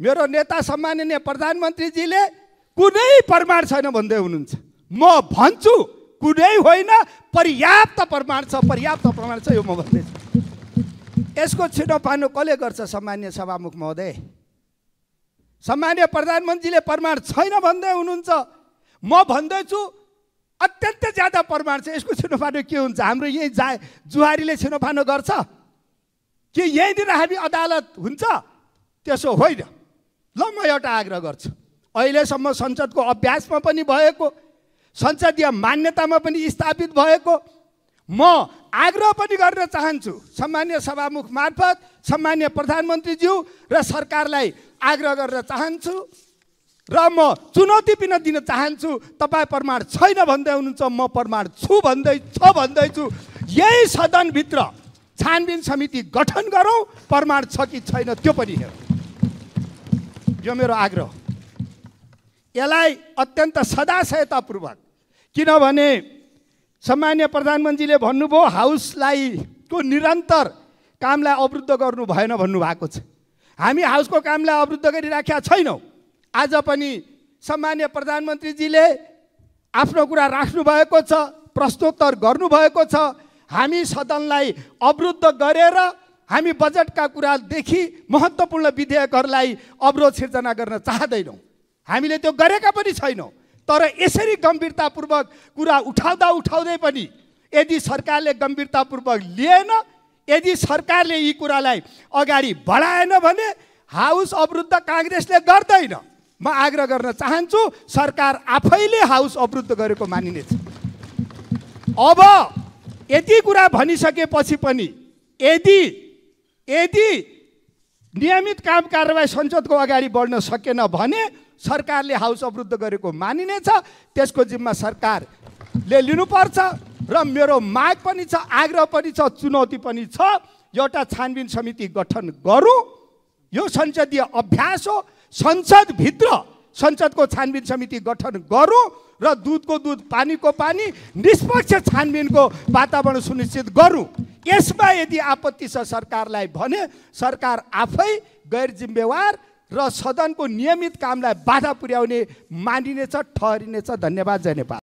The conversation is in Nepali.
मेरो नेता सम्माननीय प्रधानमन्त्रीजीले कुनै प्रमाण छैन भन्दै हुनुहुन्छ म भन्छु कुनै होइन पर्याप्त प्रमाण छ पर्याप्त प्रमाण छ यो म भन्दैछु यसको पानो कसले गर्छ सम्मान्य सभामुख महोदय सम्मान्य प्रधानमन्त्रीले प्रमाण छैन भन्दै हुनुहुन्छ म भन्दैछु अत्यन्त ज्यादा प्रमाण छ यसको छिनोफानो के हुन्छ हाम्रो यही जा जुहारीले छिनोफानो गर्छ कि यहीँनिर हामी अदालत हुन्छ त्यसो होइन ल म एउटा आग्रह गर्छु अहिलेसम्म संसदको अभ्यासमा पनि भएको संसदीय मान्यतामा पनि स्थापित भएको म आग्रह पनि गर्न चाहन्छु सामान्य सभामुख मार्फत सामान्य प्रधानमन्त्रीज्यू र सरकारलाई आग्रह गर्न चाहन्छु र म चुनौती पनि दिन चाहन्छु तपाईँ प्रमाण छैन भन्दै हुनुहुन्छ म प्रमाण छु भन्दै छ भन्दैछु यही सदनभित्र छानबिन समिति गठन गरौँ प्रमाण छ कि छैन त्यो पनि हेरौँ यो मेरो आग्रह यसलाई अत्यन्त सदाशयतापूर्वक किनभने सामान्य प्रधानमन्त्रीले भन्नुभयो हाउसलाई को निरन्तर कामलाई अवरुद्ध गर्नु भएन भन्नुभएको छ हामी हाउसको कामलाई अवरुद्ध गरिराखेका छैनौँ आज पनि सामान्य प्रधानमन्त्रीजीले आफ्नो कुरा राख्नुभएको छ प्रश्नोत्तर गर्नुभएको छ हामी सदनलाई अवरुद्ध गरेर हामी बजेटका कुरादेखि महत्त्वपूर्ण विधेयकहरूलाई अवरोध सिर्जना गर्न चाहँदैनौँ हामीले त्यो गरेका पनि छैनौँ तर यसरी गम्भीरतापूर्वक कुरा उठाउँदा उठाउँदै पनि यदि सरकारले गम्भीरतापूर्वक लिएन यदि सरकारले यी कुरालाई अगाडि बढाएन भने हाउस अवरुद्ध काङ्ग्रेसले गर्दैन म आग्रह गर्न चाहन्छु सरकार आफैले हाउस अवरुद्ध गरेको मानिनेछ अब यति कुरा भनिसकेपछि पनि यदि यदि नियमित काम कारवाही संसदको अगाडि बढ्न सकेन भने सरकारले हाउस अवरुद्ध गरेको मानिनेछ त्यसको जिम्मा सरकारले लिनुपर्छ र मेरो माग पनि छ आग्रह पनि छ चुनौती पनि छ एउटा छानबिन समिति गठन गरौँ यो संसदीय अभ्यास हो संसदभित्र संसदको छानबिन समिति गठन गरौँ र दुधको दुध पानीको पानी निष्पक्ष छानबिनको वातावरण सुनिश्चित गरौँ यसमा यदि आपत्ति छ सरकारलाई भने सरकार आफै गैर जिम्मेवार र सदनको नियमित कामलाई बाधा पुर्याउने मानिनेछ ठहरिनेछ धन्यवाद जय नेपाल